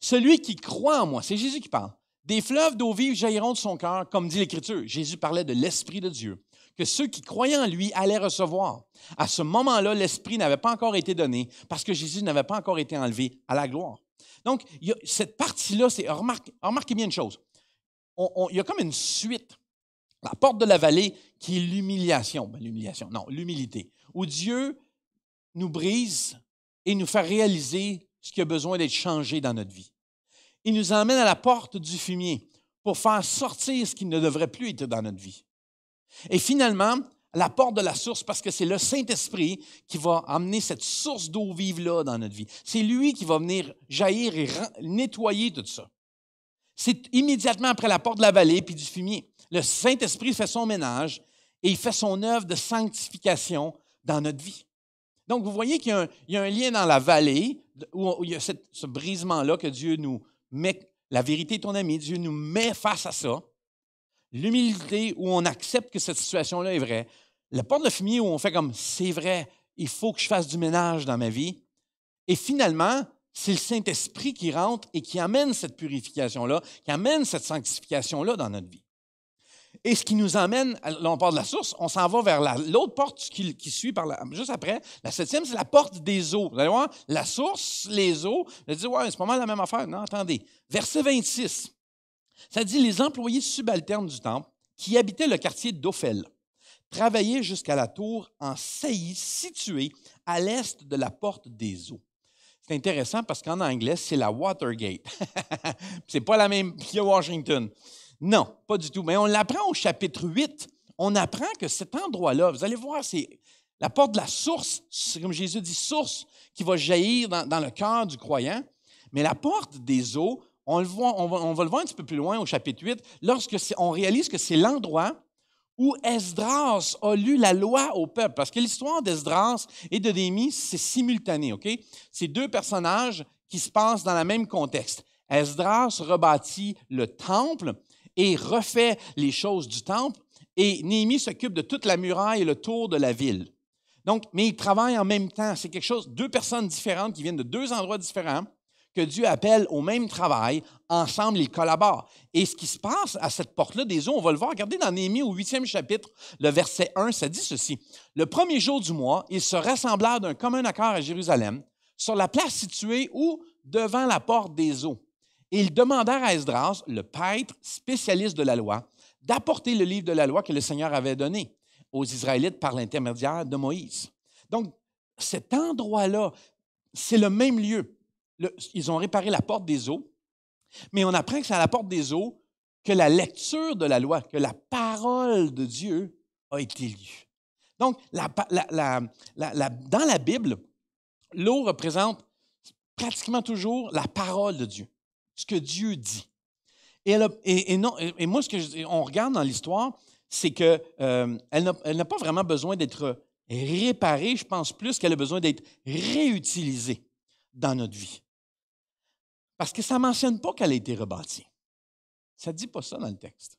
Celui qui croit en moi, c'est Jésus qui parle, des fleuves d'eau vive jailliront de son cœur, comme dit l'Écriture. Jésus parlait de l'Esprit de Dieu, que ceux qui croyaient en lui allaient recevoir. À ce moment-là, l'Esprit n'avait pas encore été donné parce que Jésus n'avait pas encore été enlevé à la gloire. Donc, cette partie-là, c'est, remarquez, bien une chose. il y a comme une suite. La porte de la vallée qui est l'humiliation. Ben, l'humiliation, non, l'humilité où Dieu nous brise et nous fait réaliser ce qui a besoin d'être changé dans notre vie. Il nous emmène à la porte du fumier pour faire sortir ce qui ne devrait plus être dans notre vie. Et finalement, la porte de la source, parce que c'est le Saint-Esprit qui va amener cette source d'eau vive-là dans notre vie. C'est lui qui va venir jaillir et nettoyer tout ça. C'est immédiatement après la porte de la vallée puis du fumier. Le Saint-Esprit fait son ménage et il fait son œuvre de sanctification dans notre vie. Donc, vous voyez qu'il y, a un lien dans la vallée, où il y a ce brisement-là que Dieu nous met, la vérité est ton ami, Dieu nous met face à ça. L'humilité où on accepte que cette situation-là est vraie. la porte de fumier où on fait comme c'est vrai, il faut que je fasse du ménage dans ma vie. Et finalement, c'est le Saint-Esprit qui rentre et qui amène cette purification-là, qui amène cette sanctification-là dans notre vie. Et ce qui nous amène, là on part de la source, on s'en va vers l'autre porte qui, suit juste après. La septième, c'est la porte des eaux. Vous allez voir, la source, les eaux. Je dis ouais, c'est pas mal la même affaire. Non, attendez. Verset 26. Ça dit, les employés subalternes du temple qui habitaient le quartier d'Ophel travaillaient jusqu'à la tour en saillie située à l'est de la porte des eaux. C'est intéressant parce qu'en anglais, c'est la Watergate. c'est pas la même que Washington. Non, pas du tout. Mais on l'apprend au chapitre 8. On apprend que cet endroit-là, vous allez voir, c'est la porte de la source, comme Jésus dit, source qui va jaillir dans, le cœur du croyant. Mais la porte des eaux, on, va, le voir un petit peu plus loin au chapitre 8, lorsque on réalise que c'est l'endroit où Esdras a lu la loi au peuple. Parce que l'histoire d'Esdras et de Démi c'est simultané, OK? C'est deux personnages qui se passent dans le même contexte. Esdras rebâtit le temple et refait les choses du temple. Et Néhémie s'occupe de toute la muraille et le tour de la ville. Donc, mais ils travaillent en même temps. C'est quelque chose, deux personnes différentes qui viennent de deux endroits différents que Dieu appelle au même travail. Ensemble, ils collaborent. Et ce qui se passe à cette porte-là des eaux, on va le voir. Regardez dans Néhémie au huitième chapitre, le verset 1, ça dit ceci. Le premier jour du mois, ils se rassemblèrent d'un commun accord à Jérusalem, sur la place située ou Devant la porte des eaux. Et ils demandèrent à Esdras, le prêtre spécialiste de la loi, d'apporter le livre de la loi que le Seigneur avait donné aux Israélites par l'intermédiaire de Moïse. Donc, cet endroit-là, c'est le même lieu. ils ont réparé la porte des eaux, mais on apprend que c'est à la porte des eaux que la lecture de la loi, que la parole de Dieu a été lue. Donc, dans la Bible, l'eau représente pratiquement toujours la parole de Dieu ce que Dieu dit. Et, moi, ce qu'on regarde dans l'histoire, c'est qu'elle euh, n'a pas vraiment besoin d'être réparée, je pense plus qu'elle a besoin d'être réutilisée dans notre vie. Parce que ça ne mentionne pas qu'elle a été rebâtie. Ça ne dit pas ça dans le texte.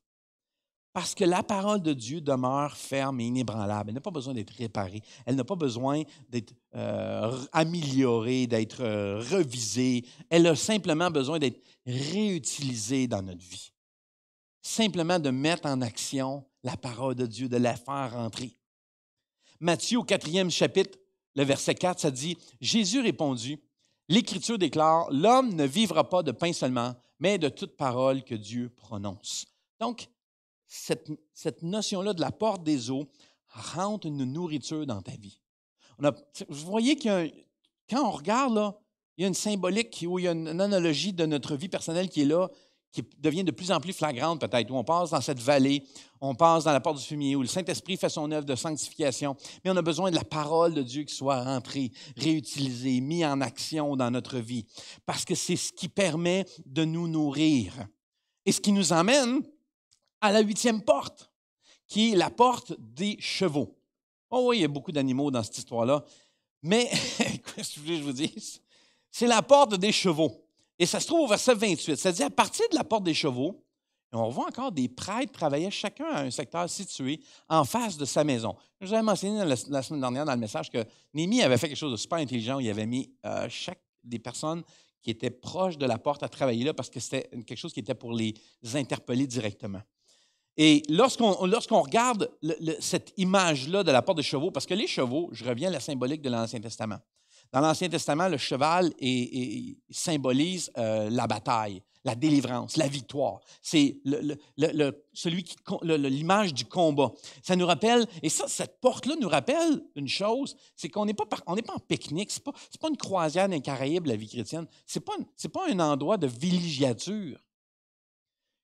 Parce que la parole de Dieu demeure ferme et inébranlable. Elle n'a pas besoin d'être réparée. Elle n'a pas besoin d'être euh, améliorée, d'être euh, revisée. Elle a simplement besoin d'être réutilisée dans notre vie. Simplement de mettre en action la parole de Dieu, de la faire rentrer. Matthieu, au quatrième chapitre, le verset 4, ça dit Jésus répondit L'Écriture déclare L'homme ne vivra pas de pain seulement, mais de toute parole que Dieu prononce. Donc, cette, cette notion-là de la porte des eaux rentre une nourriture dans ta vie. On a, vous voyez que quand on regarde, là, il y a une symbolique ou il y a une, analogie de notre vie personnelle qui est là, qui devient de plus en plus flagrante peut-être, où on passe dans cette vallée, on passe dans la porte du fumier, où le Saint-Esprit fait son œuvre de sanctification, mais on a besoin de la parole de Dieu qui soit rentrée, réutilisée, mise en action dans notre vie, parce que c'est ce qui permet de nous nourrir. Et ce qui nous emmène à la huitième porte, qui est la porte des chevaux. Oh oui, il y a beaucoup d'animaux dans cette histoire-là. Mais, qu'est-ce que je vous dise, C'est la porte des chevaux. Et ça se trouve au verset 28. Ça dit à partir de la porte des chevaux, on voit encore des prêtres travailler chacun à un secteur situé en face de sa maison. Je vous avais mentionné la semaine dernière dans le message que Némi avait fait quelque chose de super intelligent. il avait mis euh, chaque des personnes qui étaient proches de la porte à travailler là parce que c'était quelque chose qui était pour les interpeller directement. Et lorsqu'on regarde cette image-là de la porte des chevaux, parce que les chevaux, je reviens à la symbolique de l'Ancien Testament. Dans l'Ancien Testament, le cheval symbolise euh, la bataille, la délivrance, la victoire. C'est l'image du combat. Ça nous rappelle, et ça, cette porte-là nous rappelle une chose, c'est qu'on n'est pas, pas en pique-nique, ce n'est pas, une croisière d'un la vie chrétienne. Ce n'est pas, pas un endroit de villégiature.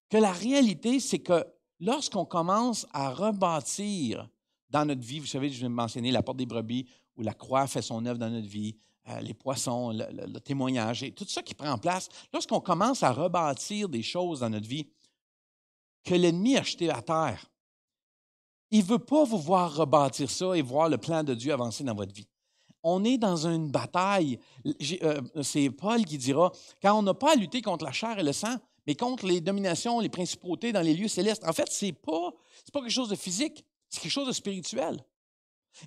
Que la réalité, c'est que lorsqu'on commence à rebâtir dans notre vie, vous savez, je vais mentionner la porte des brebis où la croix fait son œuvre dans notre vie, euh, les poissons, le, témoignage et tout ça qui prend place, lorsqu'on commence à rebâtir des choses dans notre vie que l'ennemi a jeté à terre, il ne veut pas vous voir rebâtir ça et voir le plan de Dieu avancer dans votre vie. On est dans une bataille. Euh, c'est Paul qui dira, quand on n'a pas à lutter contre la chair et le sang, mais contre les dominations, les principautés dans les lieux célestes. En fait, ce n'est pas, pas quelque chose de physique, c'est quelque chose de spirituel.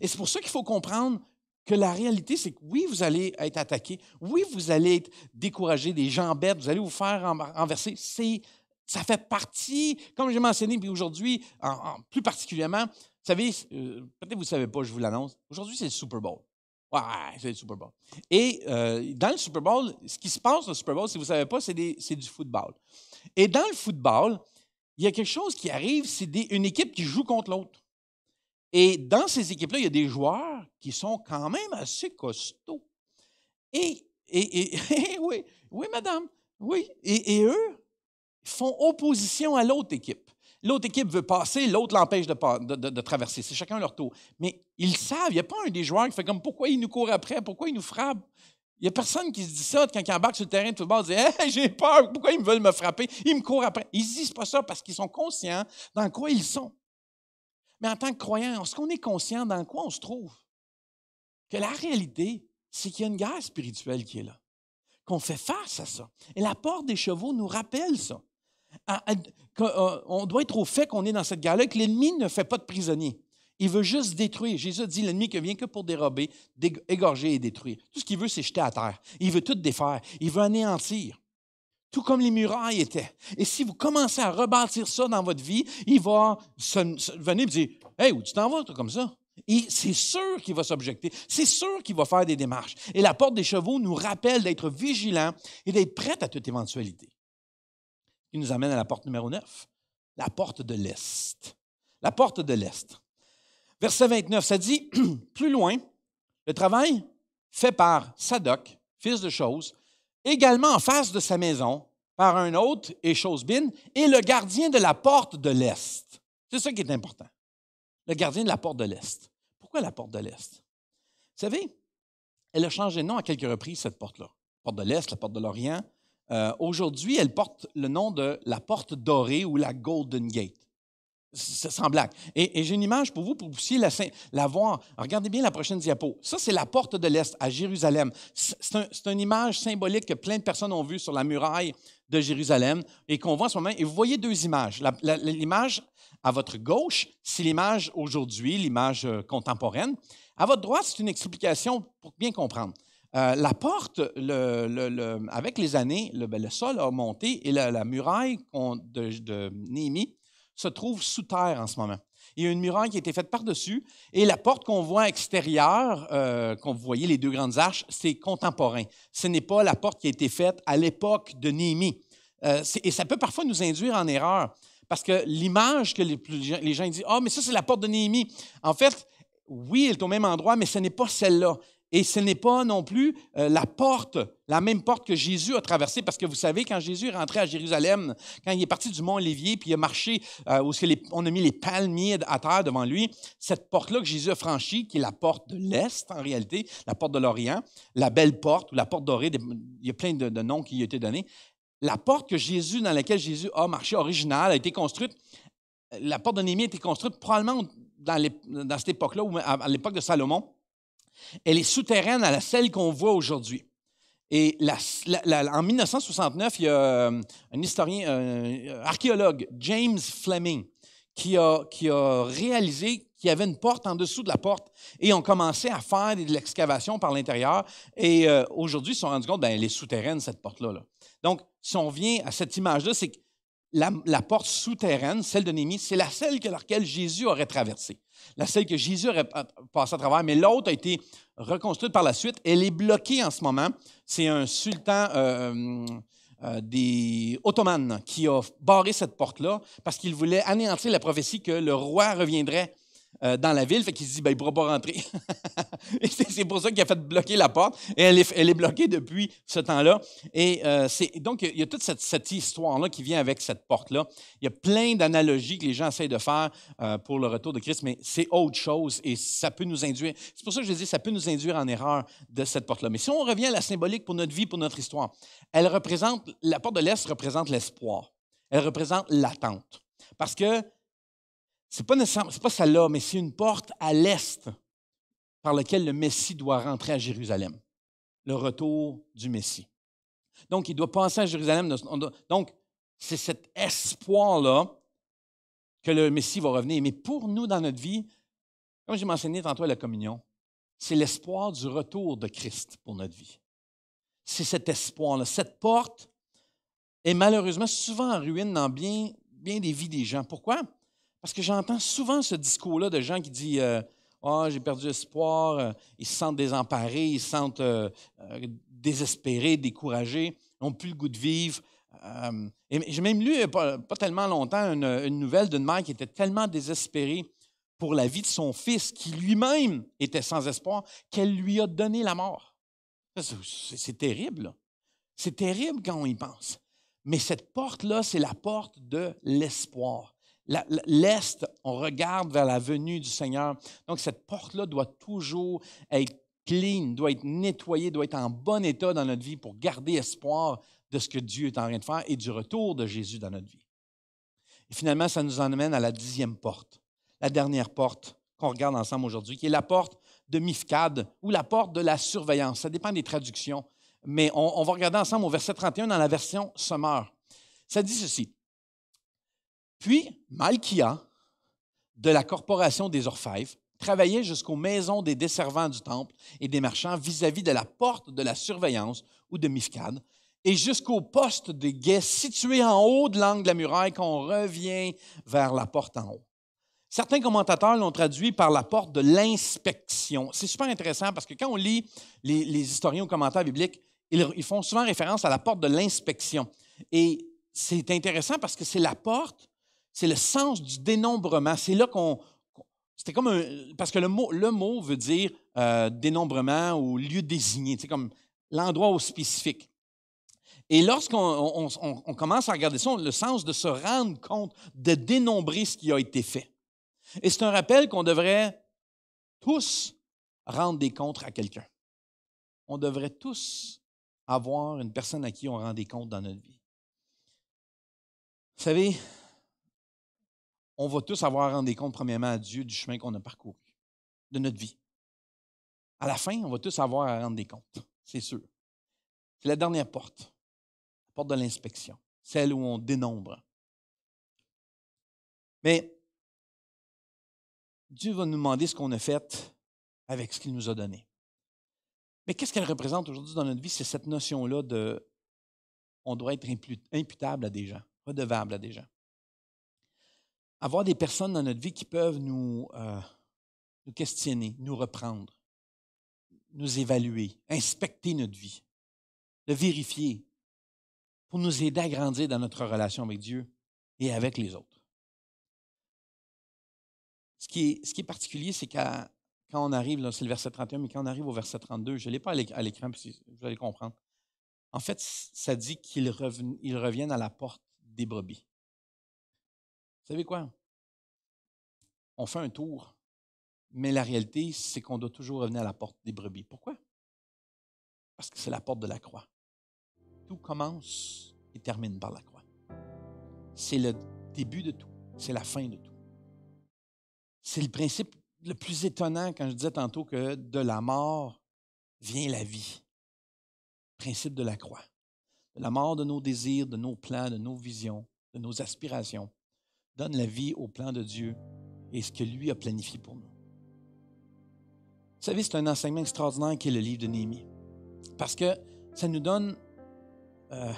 Et c'est pour ça qu'il faut comprendre que la réalité, c'est que oui, vous allez être attaqué, oui, vous allez être découragé, des gens bêtes, vous allez vous faire renverser. C'est, ça fait partie, comme j'ai mentionné, puis aujourd'hui, en, plus particulièrement, vous savez, euh, peut-être vous ne savez pas, je vous l'annonce, aujourd'hui, c'est le Super Bowl. Ouais, c'est le Super Bowl. Et euh, dans le Super Bowl, ce qui se passe dans le Super Bowl, si vous ne savez pas, c'est du football. Et dans le football, il y a quelque chose qui arrive, c'est une équipe qui joue contre l'autre. Et dans ces équipes-là, il y a des joueurs qui sont quand même assez costauds. Et, oui, oui, madame, oui. Et, eux font opposition à l'autre équipe. L'autre équipe veut passer, l'autre l'empêche de, de, de, traverser. C'est chacun leur tour. Mais ils savent. Il n'y a pas un des joueurs qui fait comme pourquoi ils nous courent après, pourquoi ils nous frappent? » Il n'y a personne qui se dit ça quand il embarque sur le terrain de football. Il dit j'ai peur, pourquoi ils veulent me frapper Ils me courent après. Ils ne disent pas ça parce qu'ils sont conscients dans quoi ils sont. Mais en tant que croyant, est-ce qu'on est conscient dans quoi on se trouve Que la réalité, c'est qu'il y a une guerre spirituelle qui est là, qu'on fait face à ça. Et la porte des chevaux nous rappelle ça. Euh, on doit être au fait qu'on est dans cette guerre-là, que l'ennemi ne fait pas de prisonnier. Il veut juste détruire. Jésus dit l'ennemi ne vient que pour dérober, égorger et détruire. Tout ce qu'il veut, c'est jeter à terre. Il veut tout défaire. Il veut anéantir. Tout comme les murailles étaient. Et si vous commencez à rebâtir ça dans votre vie, il va venir et dire Hey, où tu t'en vas, toi, comme ça c'est sûr qu'il va s'objecter. C'est sûr qu'il va faire des démarches. Et la porte des chevaux nous rappelle d'être vigilants et d'être prêts à toute éventualité. Il nous amène à la porte numéro 9, la porte de l'Est. La porte de l'Est. Verset 29, ça dit, plus loin, le travail fait par Sadoc, fils de Chose, également en face de sa maison, par un autre, et Chosebin, et le gardien de la porte de l'Est. C'est ça qui est important. Le gardien de la porte de l'Est. Pourquoi la porte de l'Est? Vous savez, elle a changé de nom à quelques reprises, cette porte-là. Porte de l'Est, la porte de l'Orient. Euh, aujourd'hui, elle porte le nom de la porte dorée ou la Golden Gate. C'est sans blague. Et, j'ai une image pour vous pour que vous puissiez la, la, voir. Regardez bien la prochaine diapo. Ça, c'est la porte de l'Est à Jérusalem. C'est une image symbolique que plein de personnes ont vue sur la muraille de Jérusalem et qu'on voit en ce moment. Et vous voyez deux images. L'image à votre gauche, c'est l'image aujourd'hui, l'image euh, contemporaine. À votre droite, c'est une explication pour bien comprendre. Euh, la porte, le, avec les années, ben, le, sol a monté et la, muraille de, de Néhémie se trouve sous terre en ce moment. Il y a une muraille qui a été faite par-dessus et la porte qu'on voit extérieure, euh, qu'on voyait les deux grandes arches, c'est contemporain. Ce n'est pas la porte qui a été faite à l'époque de Néhémie. Euh, et ça peut parfois nous induire en erreur parce que l'image que les, les gens disent, ah, mais ça, c'est la porte de Néhémie. En fait, oui, elle est au même endroit, mais ce n'est pas celle-là. Et ce n'est pas non plus euh, la porte, la même porte que Jésus a traversée, parce que vous savez, quand Jésus est rentré à Jérusalem, quand il est parti du mont Olivier puis il a marché, euh, on a mis les palmiers à terre devant lui, cette porte-là que Jésus a franchie, qui est la porte de l'Est en réalité, la porte de l'Orient, la belle porte ou la porte dorée, il y a plein de, noms qui y ont été donnés. La porte que Jésus, dans laquelle Jésus a marché originale, a été construite, euh, la porte de Némi a été construite probablement dans, cette époque-là, à l'époque de Salomon elle est souterraine à la celle qu'on voit aujourd'hui. Et en 1969, il y a euh, un historien, un euh, archéologue, James Fleming, qui a, réalisé qu'il y avait une porte en dessous de la porte. Et ont commencé à faire de l'excavation par l'intérieur. Et euh, aujourd'hui, ils se sont rendus compte, qu'elle ben, elle est souterraine, cette porte-là. Donc, si on vient à cette image-là, c'est que la, porte souterraine, celle de Némi, c'est la celle que laquelle Jésus aurait traversé. La seule que Jésus aurait passée à travers, mais l'autre a été reconstruite par la suite. Elle est bloquée en ce moment. C'est un sultan euh, euh, euh, des Ottomanes qui a barré cette porte-là parce qu'il voulait anéantir la prophétie que le roi reviendrait euh, dans la ville. Fait qu'il se dit, ben, il ne pourra pas rentrer. c'est pour ça qu'il a fait bloquer la porte. Et elle est, bloquée depuis ce temps-là. Et euh, donc, il y a toute cette, histoire-là qui vient avec cette porte-là. Il y a plein d'analogies que les gens essayent de faire euh, pour le retour de Christ, mais c'est autre chose et ça peut nous induire. C'est pour ça que je dis, ça peut nous induire en erreur de cette porte-là. Mais si on revient à la symbolique pour notre vie, pour notre histoire, elle représente, la porte de l'Est représente l'espoir. Elle représente l'attente. Parce que c'est pas pas ça là, mais c'est une porte à l'est par laquelle le Messie doit rentrer à Jérusalem. Le retour du Messie. Donc, il doit passer à Jérusalem. donc, c'est cet espoir-là que le Messie va revenir. Mais pour nous, dans notre vie, comme j'ai mentionné tantôt à la communion, c'est l'espoir du retour de Christ pour notre vie. C'est cet espoir-là. Cette porte est malheureusement souvent en ruine dans bien des vies des gens. Pourquoi? Parce que j'entends souvent ce discours-là de gens qui disent euh, Ah, j'ai perdu espoir, euh, ils se sentent désemparés, ils se sentent euh, désespérés, découragés, n'ont plus le goût de vivre. j'ai même lu, pas, pas tellement longtemps, une nouvelle d'une mère qui était tellement désespérée pour la vie de son fils, qui lui-même était sans espoir, qu'elle lui a donné la mort. C'est terrible. C'est terrible quand on y pense. Mais cette porte-là, c'est la porte de l'espoir. L'Est, on regarde vers la venue du Seigneur. Donc, cette porte-là doit toujours être clean, doit être nettoyée, doit être en bon état dans notre vie pour garder espoir de ce que Dieu est en train de faire et du retour de Jésus dans notre vie. Et finalement, ça nous en amène à la dixième porte, la dernière porte qu'on regarde ensemble aujourd'hui, qui est la porte de Mifkad ou la porte de la surveillance. Ça dépend des traductions, mais on, va regarder ensemble au verset 31 dans la version sommaire. Ça dit ceci. Puis, Malkia, de la corporation des orfèvres, travaillait jusqu'aux maisons des desservants du temple et des marchands vis-à-vis de la porte de la surveillance ou de Mifkad, et jusqu'au poste de guet situé en haut de l'angle de la muraille qu'on revient vers la porte en haut. Certains commentateurs l'ont traduit par la porte de l'inspection. C'est super intéressant parce que quand on lit les, historiens ou commentaires bibliques, ils font souvent référence à la porte de l'inspection. Et c'est intéressant parce que c'est la porte c'est le sens du dénombrement. C'est là qu'on. C'était comme un. Parce que le mot, veut dire euh, dénombrement ou lieu désigné. C'est comme l'endroit au spécifique. Et lorsqu'on commence à regarder ça, on le sens de se rendre compte, de dénombrer ce qui a été fait. Et c'est un rappel qu'on devrait tous rendre des comptes à quelqu'un. On devrait tous avoir une personne à qui on rend des comptes dans notre vie. Vous savez, on va tous avoir à rendre compte, premièrement, à Dieu du chemin qu'on a parcouru, de notre vie. À la fin, on va tous avoir à rendre des comptes, c'est sûr. C'est la dernière porte, la porte de l'inspection, celle où on dénombre. Mais Dieu va nous demander ce qu'on a fait avec ce qu'il nous a donné. Mais qu'est-ce qu'elle représente aujourd'hui dans notre vie? C'est cette notion-là de on doit être imputable à des gens, redevable à des gens avoir des personnes dans notre vie qui peuvent nous, euh, nous questionner, nous reprendre, nous évaluer, inspecter notre vie, le vérifier pour nous aider à grandir dans notre relation avec Dieu et avec les autres. Ce qui est, particulier, c'est qu'à quand on arrive, c'est le verset 31, mais quand on arrive au verset 32, je ne l'ai pas à l'écran, puis vous allez comprendre. En fait, ça dit qu'ils reviennent à la porte des brebis. Vous savez quoi? On fait un tour, mais la réalité, c'est qu'on doit toujours revenir à la porte des brebis. Pourquoi? Parce que c'est la porte de la croix. Tout commence et termine par la croix. C'est le début de tout. C'est la fin de tout. C'est le principe le plus étonnant quand je disais tantôt que de la mort vient la vie. Principe de la croix. De la mort de nos désirs, de nos plans, de nos visions, de nos aspirations, donne la vie au plan de Dieu et ce que lui a planifié pour nous. Vous savez, c'est un enseignement extraordinaire qui est le livre de Néhémie. Parce que ça nous donne, euh,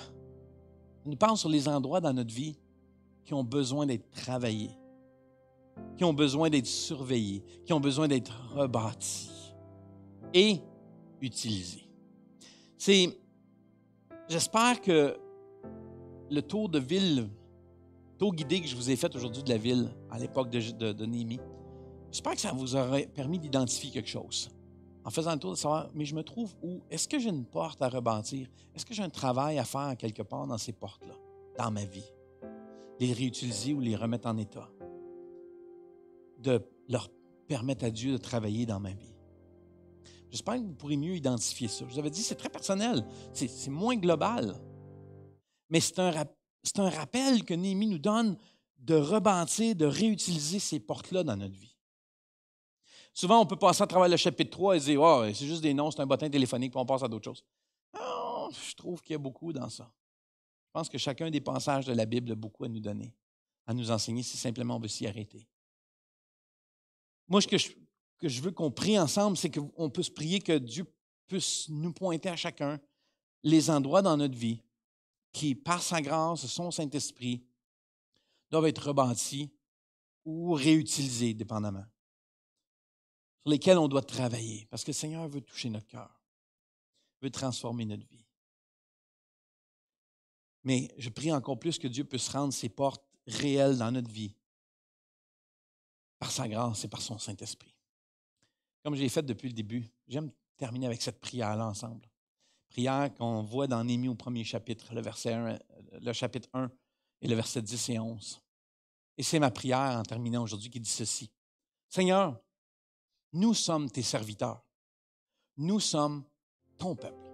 nous parle sur les endroits dans notre vie qui ont besoin d'être travaillés, qui ont besoin d'être surveillés, qui ont besoin d'être rebâtis et utilisés. C'est, j'espère que le tour de ville taux guidé que je vous ai fait aujourd'hui de la ville à l'époque de, de, J'espère que ça vous aurait permis d'identifier quelque chose. En faisant le tour de savoir, mais je me trouve où? Est-ce que j'ai une porte à rebâtir? Est-ce que j'ai un travail à faire quelque part dans ces portes-là, dans ma vie? Les réutiliser ou les remettre en état. De leur permettre à Dieu de travailler dans ma vie. J'espère que vous pourrez mieux identifier ça. Je vous avais dit, c'est très personnel, c'est moins global, mais c'est un, c'est un rappel que Néhémie nous donne de rebâtir, de réutiliser ces portes-là dans notre vie. Souvent, on peut passer à travers le chapitre 3 et dire ah, c'est juste des noms, c'est un bottin téléphonique, puis on passe à d'autres choses. je trouve qu'il y a beaucoup dans ça. Je pense que chacun des passages de la Bible a beaucoup à nous donner, à nous enseigner si simplement on veut s'y arrêter. Moi, ce que je, que je veux qu'on prie ensemble, c'est qu'on puisse prier que Dieu puisse nous pointer à chacun les endroits dans notre vie qui, par sa grâce, son Saint-Esprit, doivent être rebâtis ou réutilisés, dépendamment, sur lesquels on doit travailler, parce que le Seigneur veut toucher notre cœur, veut transformer notre vie. Mais je prie encore plus que Dieu puisse rendre ses portes réelles dans notre vie, par sa grâce et par son Saint-Esprit. Comme je l'ai fait depuis le début, j'aime terminer avec cette prière-là ensemble prière qu'on voit dans Némi au premier chapitre, le, verset le chapitre 1 et le verset 10 et 11. Et c'est ma prière en terminant aujourd'hui qui dit ceci. Seigneur, nous sommes tes serviteurs. Nous sommes ton peuple.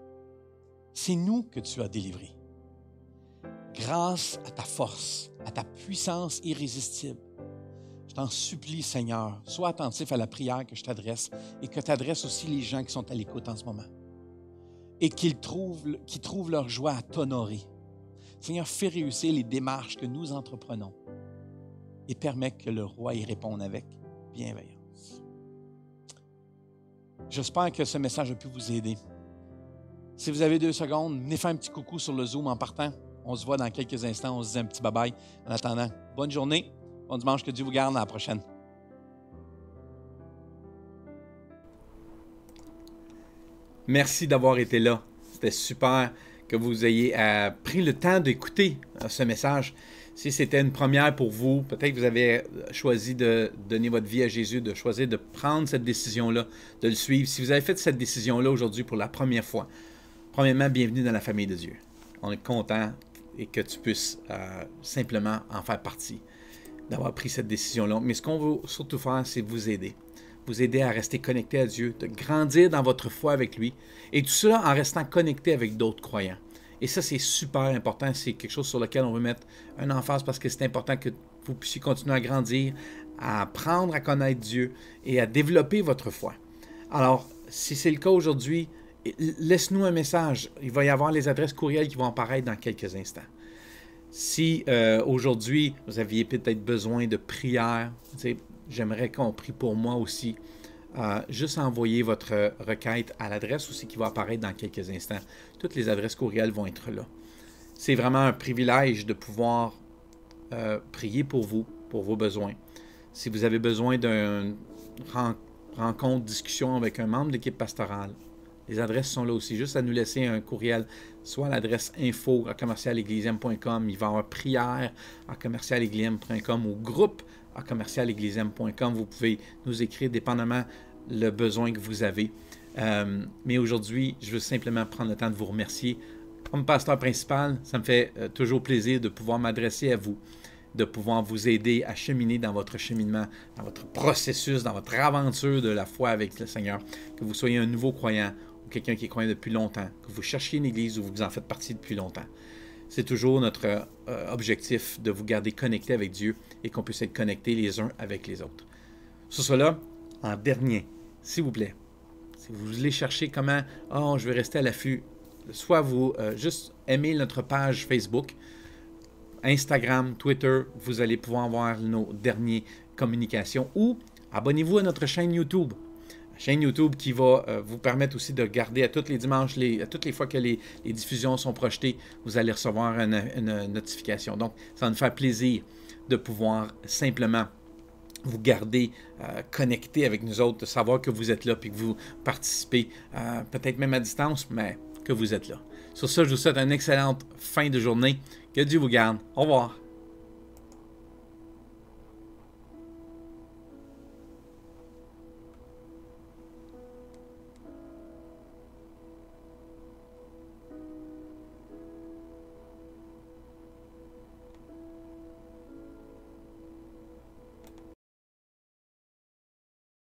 C'est nous que tu as délivrés. Grâce à ta force, à ta puissance irrésistible, je t'en supplie, Seigneur, sois attentif à la prière que je t'adresse et que t'adresses aussi les gens qui sont à l'écoute en ce moment et qu'ils trouvent, trouvent leur joie à t'honorer. Seigneur, fais réussir les démarches que nous entreprenons et permets que le roi y réponde avec bienveillance. J'espère que ce message a pu vous aider. Si vous avez deux secondes, venez faire un petit coucou sur le Zoom en partant. On se voit dans quelques instants. On se dit un petit bye-bye. En attendant, bonne journée, bon dimanche, que Dieu vous garde. À la prochaine. Merci d'avoir été là. C'était super que vous ayez euh, pris le temps d'écouter euh, ce message. Si c'était une première pour vous, peut-être que vous avez euh, choisi de donner votre vie à Jésus, de choisir de prendre cette décision-là, de le suivre. Si vous avez fait cette décision-là aujourd'hui pour la première fois, premièrement, bienvenue dans la famille de Dieu. On est content et que tu puisses simplement en faire partie, d'avoir pris cette décision-là. Mais ce qu'on veut surtout faire, c'est vous aider vous aider à rester connecté à Dieu, de grandir dans votre foi avec lui, et tout cela en restant connecté avec d'autres croyants. Et ça, c'est super important, c'est quelque chose sur lequel on veut mettre un emphase parce que c'est important que vous puissiez continuer à grandir, à apprendre à connaître Dieu et à développer votre foi. Alors, si c'est le cas aujourd'hui, laisse-nous un message. Il va y avoir les adresses courriels qui vont apparaître dans quelques instants. Si euh, aujourd'hui, vous aviez peut-être besoin de prière, j'aimerais qu'on prie pour moi aussi. Euh, juste envoyer votre requête à l'adresse aussi qui va apparaître dans quelques instants. Toutes les adresses courriel vont être là. C'est vraiment un privilège de pouvoir euh, prier pour vous, pour vos besoins. Si vous avez besoin d'une rencontre, discussion avec un membre d'équipe pastorale, les adresses sont là aussi. Juste à nous laisser un courriel, soit à l'adresse info à Il va y avoir prière à commercialéglise.com ou groupe à Vous pouvez nous écrire dépendamment le besoin que vous avez. Euh, mais aujourd'hui, je veux simplement prendre le temps de vous remercier. Comme pasteur principal, ça me fait euh, toujours plaisir de pouvoir m'adresser à vous, de pouvoir vous aider à cheminer dans votre cheminement, dans votre processus, dans votre aventure de la foi avec le Seigneur. Que vous soyez un nouveau croyant ou quelqu'un qui est depuis longtemps, que vous cherchiez une église ou vous en faites partie depuis longtemps. C'est toujours notre euh, objectif de vous garder connecté avec Dieu et qu'on puisse être connectés les uns avec les autres. Sur cela, en dernier, s'il vous plaît, si vous voulez chercher comment, oh, je vais rester à l'affût, soit vous euh, juste aimez notre page Facebook, Instagram, Twitter, vous allez pouvoir voir nos dernières communications ou abonnez-vous à notre chaîne YouTube chaîne YouTube qui va euh, vous permettre aussi de garder à toutes les dimanches, les, à toutes les fois que les, diffusions sont projetées, vous allez recevoir une, notification. Donc, ça va nous faire plaisir de pouvoir simplement vous garder euh, connecté avec nous autres, de savoir que vous êtes là et que vous participez, euh, peut-être même à distance, mais que vous êtes là. Sur ça je vous souhaite une excellente fin de journée. Que Dieu vous garde. Au revoir.